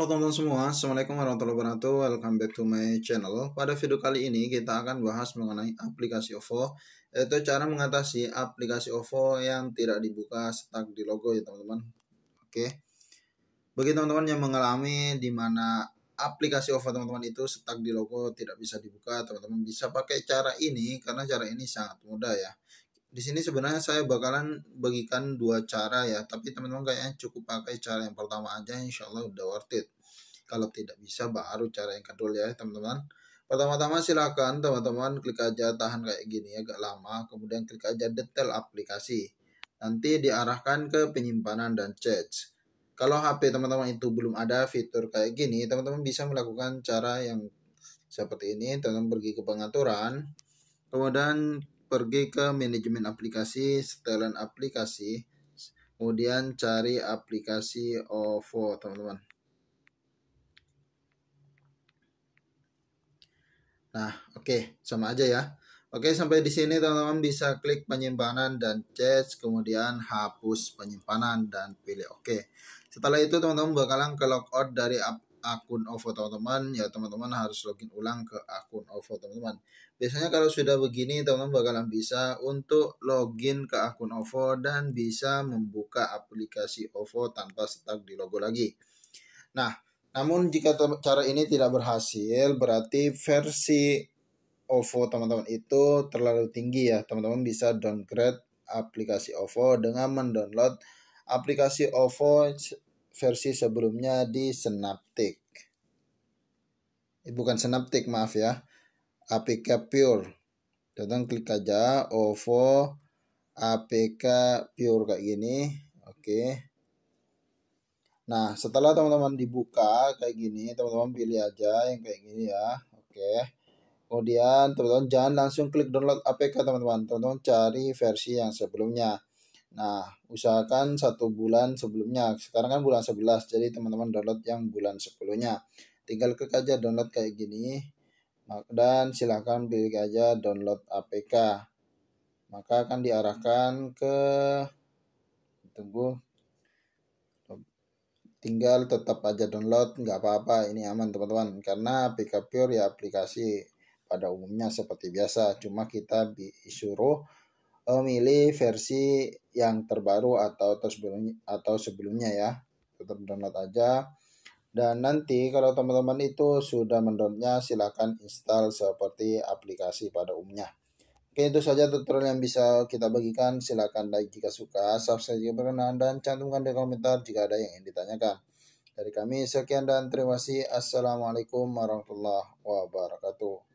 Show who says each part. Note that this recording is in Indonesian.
Speaker 1: Halo teman-teman semua, Assalamualaikum warahmatullahi wabarakatuh Welcome back to my channel Pada video kali ini kita akan bahas mengenai aplikasi OVO Yaitu cara mengatasi aplikasi OVO yang tidak dibuka stuck di logo ya teman-teman Oke Bagi teman-teman yang mengalami dimana aplikasi OVO teman-teman itu stuck di logo tidak bisa dibuka Teman-teman bisa pakai cara ini karena cara ini sangat mudah ya di sini sebenarnya saya bakalan bagikan dua cara ya tapi teman-teman kayaknya cukup pakai cara yang pertama aja insya Allah udah worth it kalau tidak bisa baru cara yang kedua ya teman-teman pertama-tama silahkan teman-teman klik aja tahan kayak gini agak lama kemudian klik aja detail aplikasi nanti diarahkan ke penyimpanan dan charge kalau HP teman-teman itu belum ada fitur kayak gini teman-teman bisa melakukan cara yang seperti ini teman-teman pergi ke pengaturan kemudian pergi ke manajemen aplikasi, setelan aplikasi, kemudian cari aplikasi OVO, teman-teman. Nah, oke, okay, sama aja ya. Oke, okay, sampai di sini teman-teman bisa klik penyimpanan dan cache, kemudian hapus penyimpanan dan pilih oke. Okay. Setelah itu teman-teman bakalan ke logout dari aplikasi akun OVO teman-teman ya teman-teman harus login ulang ke akun OVO teman-teman biasanya kalau sudah begini teman-teman bakalan bisa untuk login ke akun OVO dan bisa membuka aplikasi OVO tanpa stuck di logo lagi nah namun jika cara ini tidak berhasil berarti versi OVO teman-teman itu terlalu tinggi ya teman-teman bisa downgrade aplikasi OVO dengan mendownload aplikasi OVO versi sebelumnya di Synaptic. Eh, bukan Synaptic, maaf ya. APK Pure. Datang klik aja OVO APK Pure kayak gini. Oke. Nah, setelah teman-teman dibuka kayak gini, teman-teman pilih aja yang kayak gini ya. Oke. Kemudian teman-teman jangan langsung klik download APK teman-teman. Teman-teman cari versi yang sebelumnya. Nah, usahakan satu bulan sebelumnya. Sekarang kan bulan 11, jadi teman-teman download yang bulan 10-nya. Tinggal klik aja download kayak gini. Dan silahkan pilih aja download APK. Maka akan diarahkan ke... Tunggu. Tinggal tetap aja download, nggak apa-apa. Ini aman teman-teman. Karena APK Pure ya aplikasi pada umumnya seperti biasa. Cuma kita disuruh uh, milih versi yang terbaru atau sebelumnya atau sebelumnya ya tetap download aja dan nanti kalau teman-teman itu sudah mendownloadnya silahkan install seperti aplikasi pada umumnya Oke itu saja tutorial yang bisa kita bagikan silahkan like jika suka subscribe jika berkenan dan cantumkan di komentar jika ada yang ingin ditanyakan dari kami sekian dan terima kasih assalamualaikum warahmatullahi wabarakatuh